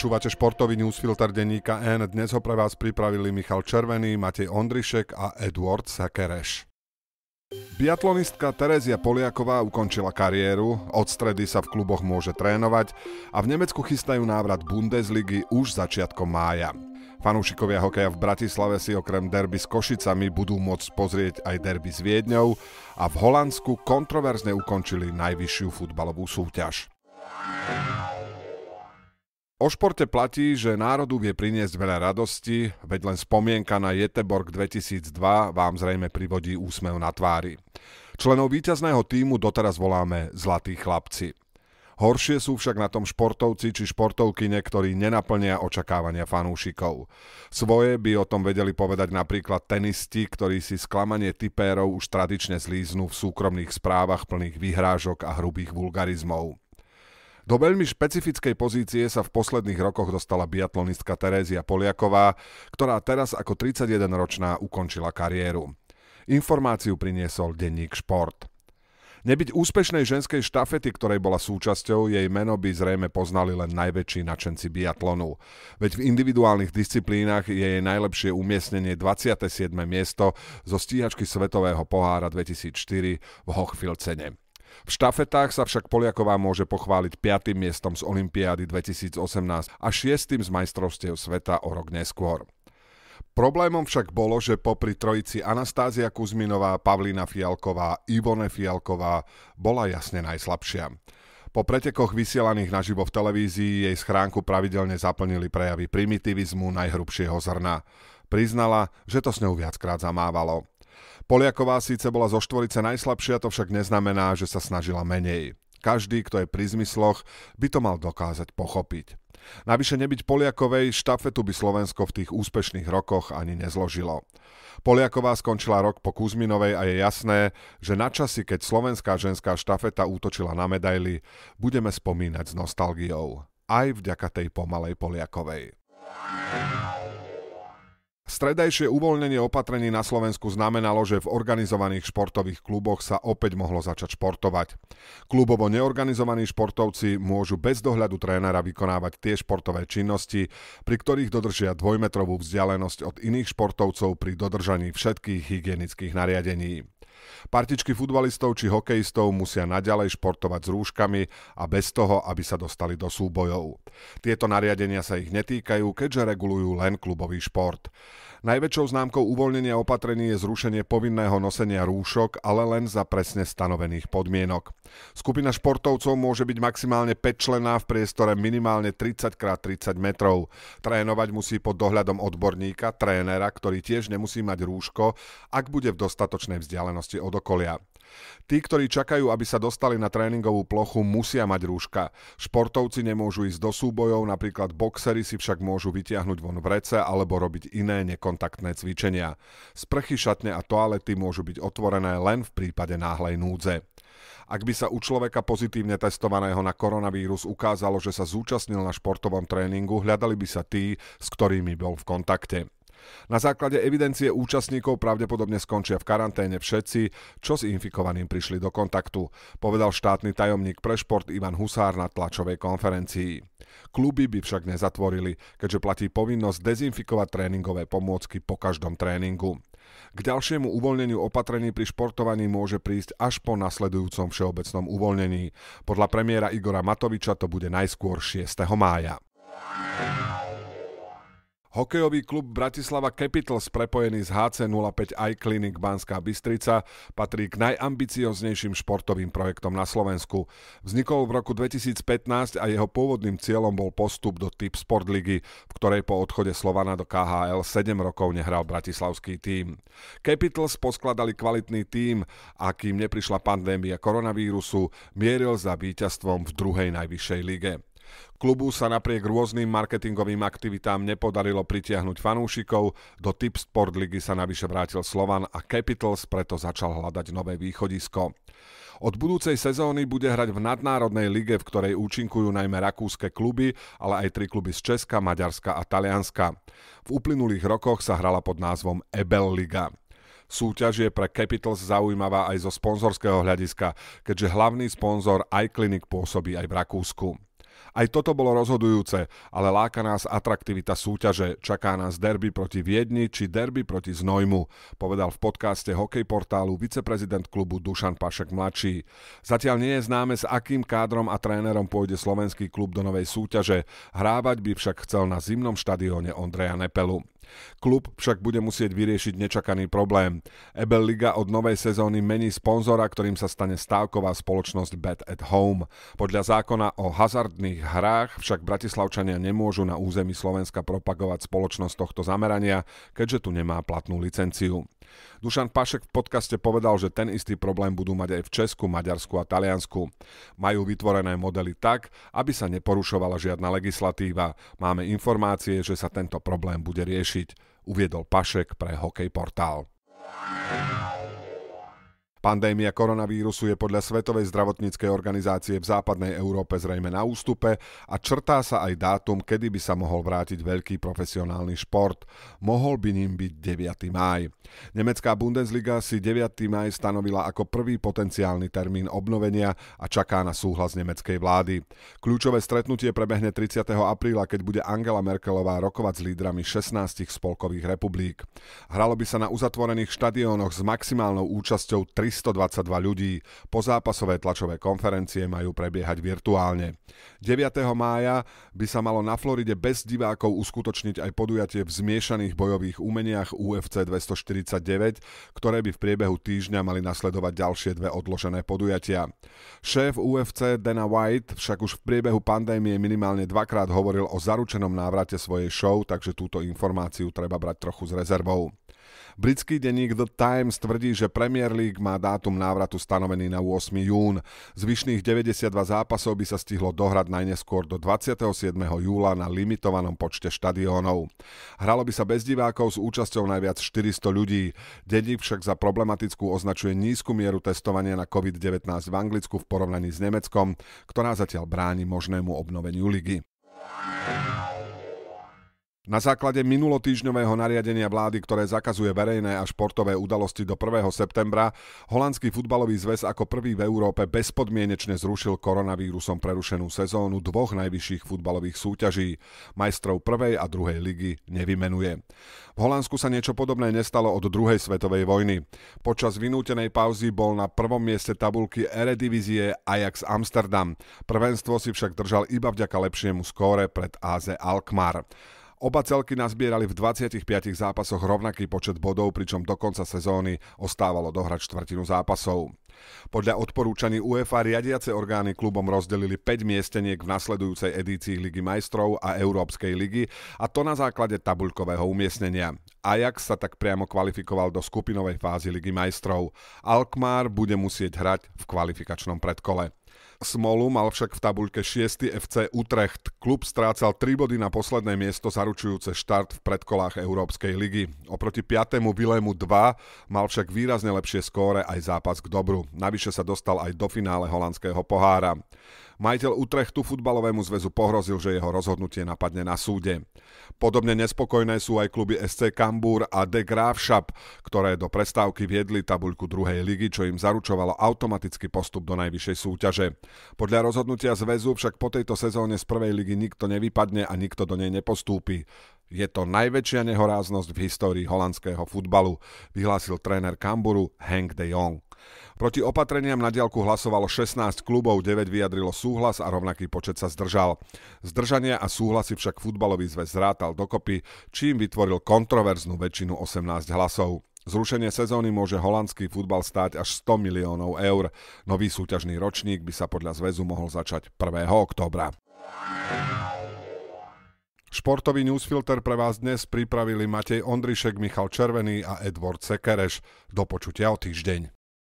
Počúvate športový newsfilter denníka N. Dnes ho pre vás pripravili Michal Červený, Matej Ondrišek a Edward Sakereš. Biatlonistka Terezia Poliaková ukončila kariéru, od stredy sa v kluboch môže trénovať a v Nemecku chystajú návrat Bundesligy už začiatkom mája. Fanúšikovia hokeja v Bratislave si okrem derby s Košicami budú môcť pozrieť aj derby s Viedňou a v Holandsku kontroverzne ukončili najvyššiu futbalovú súťaž. O športe platí, že národu vie priniesť veľa radosti, veď len spomienka na Jeteborg 2002 vám zrejme privodí úsmev na tvári. Členov víťazného týmu doteraz voláme Zlatí chlapci. Horšie sú však na tom športovci či športovky niektorí nenaplnia očakávania fanúšikov. Svoje by o tom vedeli povedať napríklad tenisti, ktorí si sklamanie typérov už tradične zlíznú v súkromných správach plných vyhrážok a hrubých vulgarizmov. Do veľmi špecifickej pozície sa v posledných rokoch dostala biatlonistka Terézia Poliaková, ktorá teraz ako 31-ročná ukončila kariéru. Informáciu priniesol denník Šport. Nebyť úspešnej ženskej štafety, ktorej bola súčasťou, jej meno by zrejme poznali len najväčší načenci biatlonu. Veď v individuálnych disciplínach je jej najlepšie umiestnenie 27. miesto zo stíhačky Svetového pohára 2004 v Hochfilcene. V štafetách sa však Poliaková môže pochváliť 5. miestom z Olympiády 2018 a 6. z majstrovstiev sveta o rok neskôr. Problémom však bolo, že popri trojici Anastázia Kuzminová, Pavlina Fialková, Ivone Fialková bola jasne najslabšia. Po pretekoch vysielaných naživo v televízii jej schránku pravidelne zaplnili prejavy primitivizmu najhrubšieho zrna. Priznala, že to s ňou viackrát zamávalo. Poliaková síce bola zo štvorice najslabšia, to však neznamená, že sa snažila menej. Každý, kto je pri zmysloch, by to mal dokázať pochopiť. Navyše nebyť Poliakovej, štafetu by Slovensko v tých úspešných rokoch ani nezložilo. Poliaková skončila rok po Kuzminovej a je jasné, že na časy, keď slovenská ženská štafeta útočila na medaily, budeme spomínať s nostalgiou. Aj vďaka tej pomalej Poliakovej. Stredajšie uvoľnenie opatrení na Slovensku znamenalo, že v organizovaných športových kluboch sa opäť mohlo začať športovať. Klubovo neorganizovaní športovci môžu bez dohľadu trénera vykonávať tie športové činnosti, pri ktorých dodržia dvojmetrovú vzdialenosť od iných športovcov pri dodržaní všetkých hygienických nariadení. Partičky futbalistov či hokejistov musia naďalej športovať s rúškami a bez toho, aby sa dostali do súbojov. Tieto nariadenia sa ich netýkajú, keďže regulujú len klubový šport. Najväčšou známkou uvoľnenia opatrení je zrušenie povinného nosenia rúšok, ale len za presne stanovených podmienok. Skupina športovcov môže byť maximálne 5 člená v priestore minimálne 30x30 metrov. Trénovať musí pod dohľadom odborníka, trénera, ktorý tiež nemusí mať rúško, ak bude v dostatočnej vzdialenosti starostlivosti od okolia. Tí, ktorí čakajú, aby sa dostali na tréningovú plochu, musia mať rúška. Športovci nemôžu ísť do súbojov, napríklad boxery si však môžu vytiahnuť von vrece alebo robiť iné nekontaktné cvičenia. Sprchy, šatne a toalety môžu byť otvorené len v prípade náhlej núdze. Ak by sa u človeka pozitívne testovaného na koronavírus ukázalo, že sa zúčastnil na športovom tréningu, hľadali by sa tí, s ktorými bol v kontakte. Na základe evidencie účastníkov pravdepodobne skončia v karanténe všetci, čo s infikovaným prišli do kontaktu, povedal štátny tajomník pre šport Ivan Husár na tlačovej konferencii. Kluby by však nezatvorili, keďže platí povinnosť dezinfikovať tréningové pomôcky po každom tréningu. K ďalšiemu uvoľneniu opatrení pri športovaní môže prísť až po nasledujúcom všeobecnom uvoľnení. Podľa premiéra Igora Matoviča to bude najskôr 6. mája. Hokejový klub Bratislava Capitals prepojený s HC05 i Clinic Banská Bystrica patrí k najambicioznejším športovým projektom na Slovensku. Vznikol v roku 2015 a jeho pôvodným cieľom bol postup do Tip Sport Ligy, v ktorej po odchode Slovana do KHL 7 rokov nehral bratislavský tím. Capitals poskladali kvalitný tím a kým neprišla pandémia koronavírusu, mieril za víťazstvom v druhej najvyššej lige. Klubu sa napriek rôznym marketingovým aktivitám nepodarilo pritiahnuť fanúšikov, do Tip Sport ligy sa navyše vrátil Slovan a Capitals preto začal hľadať nové východisko. Od budúcej sezóny bude hrať v nadnárodnej lige, v ktorej účinkujú najmä rakúske kluby, ale aj tri kluby z Česka, Maďarska a Talianska. V uplynulých rokoch sa hrala pod názvom Ebel Liga. Súťaž je pre Capitals zaujímavá aj zo sponzorského hľadiska, keďže hlavný sponzor iClinic pôsobí aj v Rakúsku. Aj toto bolo rozhodujúce, ale láka nás atraktivita súťaže. Čaká nás derby proti Viedni či derby proti Znojmu, povedal v podcaste Hokej portálu viceprezident klubu Dušan Pašek mladší. Zatiaľ nie je známe, s akým kádrom a trénerom pôjde slovenský klub do novej súťaže. Hrávať by však chcel na zimnom štadióne Ondreja Nepelu. Klub však bude musieť vyriešiť nečakaný problém. Ebel Liga od novej sezóny mení sponzora, ktorým sa stane stávková spoločnosť Bet at Home. Podľa zákona o hazardných hrách však Bratislavčania nemôžu na území Slovenska propagovať spoločnosť tohto zamerania, keďže tu nemá platnú licenciu. Dušan Pašek v podcaste povedal, že ten istý problém budú mať aj v Česku, Maďarsku a Taliansku. Majú vytvorené modely tak, aby sa neporušovala žiadna legislatíva. Máme informácie, že sa tento problém bude riešiť, uviedol Pašek pre Hokej Portál. Pandémia koronavírusu je podľa Svetovej zdravotníckej organizácie v západnej Európe zrejme na ústupe a črtá sa aj dátum, kedy by sa mohol vrátiť veľký profesionálny šport. Mohol by ním byť 9. máj. Nemecká Bundesliga si 9. máj stanovila ako prvý potenciálny termín obnovenia a čaká na súhlas nemeckej vlády. Kľúčové stretnutie prebehne 30. apríla, keď bude Angela Merkelová rokovať s lídrami 16 spolkových republik. Hralo by sa na uzatvorených štadiónoch s maximálnou účasťou 3 322 ľudí. Pozápasové tlačové konferencie majú prebiehať virtuálne. 9. mája by sa malo na Floride bez divákov uskutočniť aj podujatie v zmiešaných bojových umeniach UFC 249, ktoré by v priebehu týždňa mali nasledovať ďalšie dve odložené podujatia. Šéf UFC Dana White však už v priebehu pandémie minimálne dvakrát hovoril o zaručenom návrate svojej show, takže túto informáciu treba brať trochu s rezervou. Britský denník The Times tvrdí, že Premier League má dátum návratu stanovený na 8. jún. Zvyšných 92 zápasov by sa stihlo dohrať najneskôr do 27. júla na limitovanom počte štadiónov. Hralo by sa bez divákov s účasťou najviac 400 ľudí. Denník však za problematickú označuje nízku mieru testovania na COVID-19 v Anglicku v porovnaní s Nemeckom, ktorá zatiaľ bráni možnému obnoveniu ligy. Na základe minulotýžňového nariadenia vlády, ktoré zakazuje verejné a športové udalosti do 1. septembra, holandský futbalový zväz ako prvý v Európe bezpodmienečne zrušil koronavírusom prerušenú sezónu dvoch najvyšších futbalových súťaží. Majstrov prvej a druhej ligy nevymenuje. V Holandsku sa niečo podobné nestalo od druhej svetovej vojny. Počas vynútenej pauzy bol na prvom mieste tabulky Eredivizie Ajax Amsterdam. Prvenstvo si však držal iba vďaka lepšiemu skóre pred AZ Alkmaar. Oba celky nazbierali v 25 zápasoch rovnaký počet bodov, pričom do konca sezóny ostávalo dohrať štvrtinu zápasov. Podľa odporúčaní UEFA riadiace orgány klubom rozdelili 5 miesteniek v nasledujúcej edícii Ligy majstrov a Európskej ligy a to na základe tabuľkového umiestnenia. Ajax sa tak priamo kvalifikoval do skupinovej fázy Ligy majstrov. Alkmaar bude musieť hrať v kvalifikačnom predkole. Smolu mal však v tabuľke 6. FC Utrecht. Klub strácal 3 body na posledné miesto zaručujúce štart v predkolách Európskej ligy. Oproti 5. Vilému 2 mal však výrazne lepšie skóre aj zápas k dobru. Navyše sa dostal aj do finále holandského pohára. Majiteľ Utrechtu futbalovému zväzu pohrozil, že jeho rozhodnutie napadne na súde. Podobne nespokojné sú aj kluby SC Kambúr a De Graafschap, ktoré do prestávky viedli tabuľku druhej ligy, čo im zaručovalo automatický postup do najvyššej súťaže. Podľa rozhodnutia zväzu však po tejto sezóne z prvej ligy nikto nevypadne a nikto do nej nepostúpi. Je to najväčšia nehoráznosť v histórii holandského futbalu, vyhlásil tréner Kamburu Henk de Jong. Proti opatreniam na diaľku hlasovalo 16 klubov, 9 vyjadrilo súhlas a rovnaký počet sa zdržal. Zdržania a súhlasy však futbalový zväz zrátal dokopy, čím vytvoril kontroverznú väčšinu 18 hlasov. Zrušenie sezóny môže holandský futbal stáť až 100 miliónov eur. Nový súťažný ročník by sa podľa zväzu mohol začať 1. októbra. Športový newsfilter pre vás dnes pripravili Matej Ondrišek, Michal Červený a Edward Sekereš. Do počutia o týždeň.